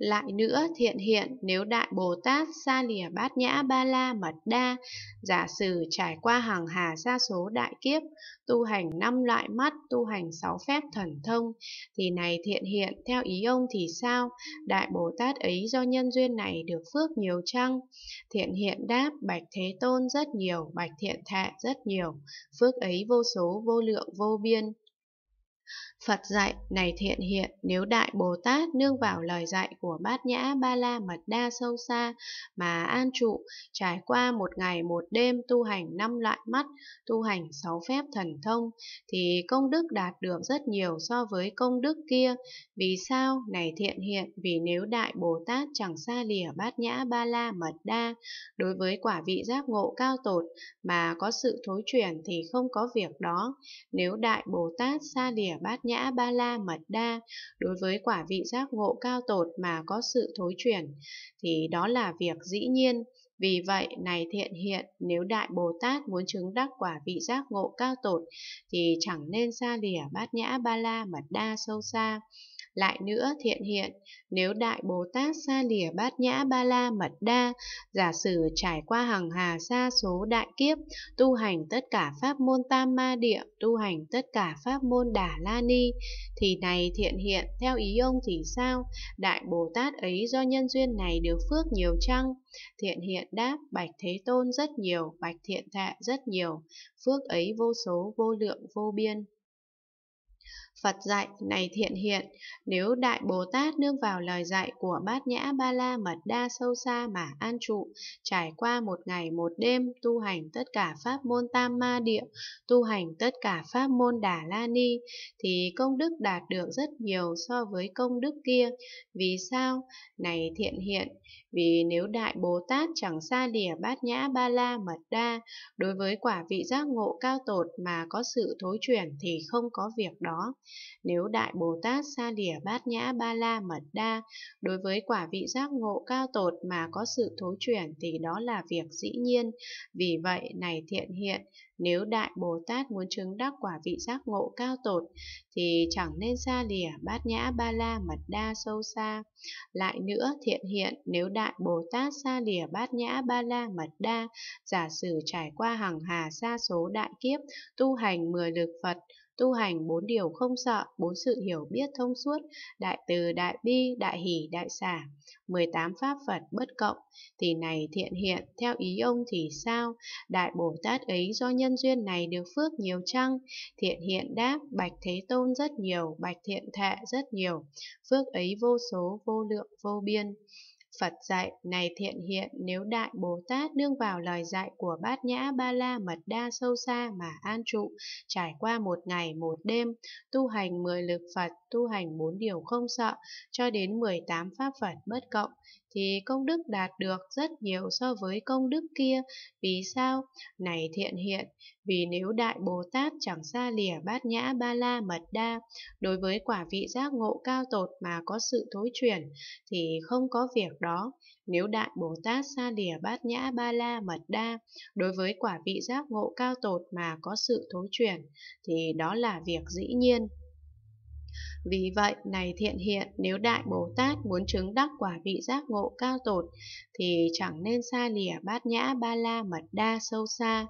Lại nữa, thiện hiện nếu Đại Bồ Tát xa lìa bát nhã ba la mật đa, giả sử trải qua hàng hà sa số đại kiếp, tu hành năm loại mắt, tu hành sáu phép thần thông, thì này thiện hiện, theo ý ông thì sao? Đại Bồ Tát ấy do nhân duyên này được phước nhiều chăng? Thiện hiện đáp, bạch thế tôn rất nhiều, bạch thiện thệ rất nhiều, phước ấy vô số, vô lượng, vô biên. Phật dạy này thiện hiện nếu Đại Bồ Tát nương vào lời dạy của Bát Nhã Ba La Mật Đa sâu xa mà an trụ, trải qua một ngày một đêm tu hành năm loại mắt, tu hành sáu phép thần thông, thì công đức đạt được rất nhiều so với công đức kia. Vì sao? Này thiện hiện, vì nếu Đại Bồ Tát chẳng xa lìa Bát Nhã Ba La Mật Đa, đối với quả vị giác ngộ cao tột mà có sự thối chuyển thì không có việc đó. Nếu Đại Bồ Tát xa lìa bát nhã ba la mật đa đối với quả vị giác ngộ cao tột mà có sự thối chuyển thì đó là việc dĩ nhiên vì vậy, này thiện hiện, nếu Đại Bồ Tát muốn chứng đắc quả vị giác ngộ cao tột, thì chẳng nên xa lìa bát nhã ba la mật đa sâu xa. Lại nữa thiện hiện, nếu Đại Bồ Tát xa lìa bát nhã ba la mật đa, giả sử trải qua hằng hà xa số đại kiếp, tu hành tất cả pháp môn tam ma địa, tu hành tất cả pháp môn đà la ni, thì này thiện hiện, theo ý ông thì sao? Đại Bồ Tát ấy do nhân duyên này được phước nhiều chăng? Thiện hiện, đáp bạch thế tôn rất nhiều bạch thiện thạ rất nhiều phước ấy vô số vô lượng vô biên Phật dạy này thiện hiện, nếu Đại Bồ Tát nương vào lời dạy của Bát Nhã Ba La Mật Đa sâu xa mà an trụ, trải qua một ngày một đêm tu hành tất cả pháp môn Tam Ma Địa, tu hành tất cả pháp môn Đà La Ni, thì công đức đạt được rất nhiều so với công đức kia. Vì sao? Này thiện hiện, vì nếu Đại Bồ Tát chẳng xa lìa Bát Nhã Ba La Mật Đa, đối với quả vị giác ngộ cao tột mà có sự thối chuyển thì không có việc đó. Nếu Đại Bồ Tát Sa Đỉa Bát Nhã Ba La Mật Đa đối với quả vị giác ngộ cao tột mà có sự thối chuyển thì đó là việc dĩ nhiên. Vì vậy, này thiện hiện, nếu Đại Bồ Tát muốn chứng đắc quả vị giác ngộ cao tột thì chẳng nên Sa lìa bát nhã ba la mật đa sâu xa. Lại nữa thiện hiện nếu Đại Bồ Tát Sa lìa bát nhã ba la mật đa giả sử trải qua hàng hà xa số đại kiếp tu hành mười lực Phật tu hành bốn điều không sợ, bốn sự hiểu biết thông suốt, đại từ, đại bi, đại hỷ, đại xả, 18 pháp Phật bất cộng, thì này thiện hiện, theo ý ông thì sao? Đại Bồ Tát ấy do nhân duyên này được phước nhiều chăng? Thiện hiện đáp, bạch Thế Tôn rất nhiều, bạch thiện thệ rất nhiều, phước ấy vô số, vô lượng, vô biên. Phật dạy này thiện hiện nếu Đại Bồ Tát nương vào lời dạy của Bát Nhã Ba La Mật Đa sâu xa mà an trụ, trải qua một ngày một đêm, tu hành mười lực Phật, tu hành bốn điều không sợ, cho đến mười tám pháp Phật bất cộng, thì công đức đạt được rất nhiều so với công đức kia. Vì sao? Này thiện hiện, vì nếu Đại Bồ Tát chẳng xa lìa bát nhã ba la mật đa, đối với quả vị giác ngộ cao tột mà có sự thối chuyển, thì không có việc đó. Nếu Đại Bồ Tát xa lìa bát nhã ba la mật đa, đối với quả vị giác ngộ cao tột mà có sự thối chuyển, thì đó là việc dĩ nhiên. Vì vậy, này thiện hiện, nếu Đại Bồ Tát muốn chứng đắc quả vị giác ngộ cao tột, thì chẳng nên xa lìa bát nhã ba la mật đa sâu xa.